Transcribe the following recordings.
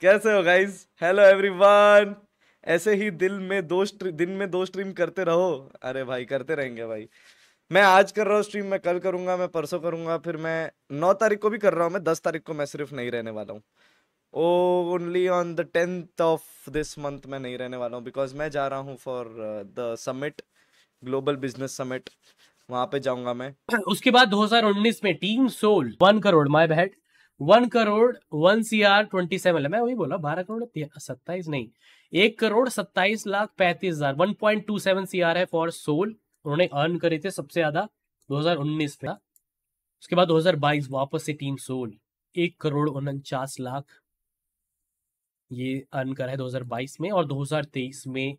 कैसे हो guys hello everyone ऐसे ही दिल में दो दिन में दो स्ट्रीम करते रहो अरे भाई करते रहेंगे भाई मैं आज कर रहा हूँ स्ट्रीम मैं कल करूंगा मैं परसों करूंगा फिर मैं नौ तारीख को भी कर रहा हूँ मैं दस तारीख को मैं सिर्फ नहीं रहने वाला हूँ only on the tenth of this month मैं नहीं रहने वाला हूँ बिकॉज मैं जा रहा हूँ for the summit global business summit वहाँ पे जाऊंगा मैं उसके बाद 2019 में team Soul one crore my bad one crore one C R twenty seven मैं वही बोला बारह करोड़ सत्ताईस नहीं एक करोड़ सत्ताईस लाख पैंतीस हजार one point two seven C R है फॉर सोल उन्होंने अर्न करे थे सबसे ज्यादा दो हजार उन्नीस में उसके बाद दो हजार बाईस वापस से टीम सोल एक करोड़ उनचास लाख ये अर्न करा है दो हजार बाईस में और दो हजार तेईस में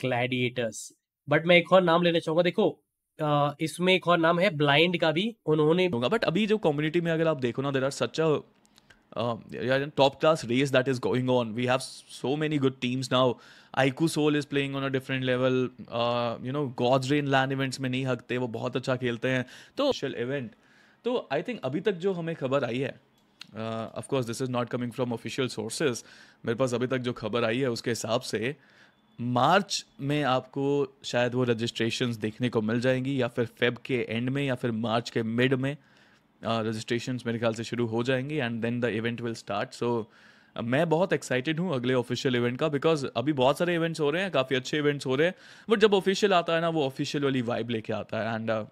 क्लैडिएटर्स बट मैं एक और नाम लेना चाहूंगा देखो इसमें एक और नाम है ब्लाइंड का भी उन्होंने होगा बट अभी जो कम्युनिटी में अगर आप देखो ना there are such top class race that is going on we have so many good teams now iQOO Soul is playing on a different level you know Gods Reign LAN events में नहीं हकते वो बहुत अच्छा खेलते हैं तो special event तो I think अभी तक जो हमें खबर आई है of course this is not coming from official sources मेरे पास अभी तक जो खबर आई है उसके हिसाब से मार्च में आपको शायद वो रजिस्ट्रेशन देखने को मिल जाएंगी या फिर फेब के एंड में या फिर मार्च के मिड में uh, मेरे ख्याल से शुरू हो जाएंगी and then the event will start so मैं बहुत एक्साइटेड हूँ अगले ऑफिशियल इवेंट का बिकॉज अभी बहुत सारे इवेंट्स हो रहे हैं काफ़ी अच्छे इवेंट्स हो रहे हैं बट जब ऑफिशियल आता है ना वो ऑफिशियल वाली वाइब लेके आता है एंड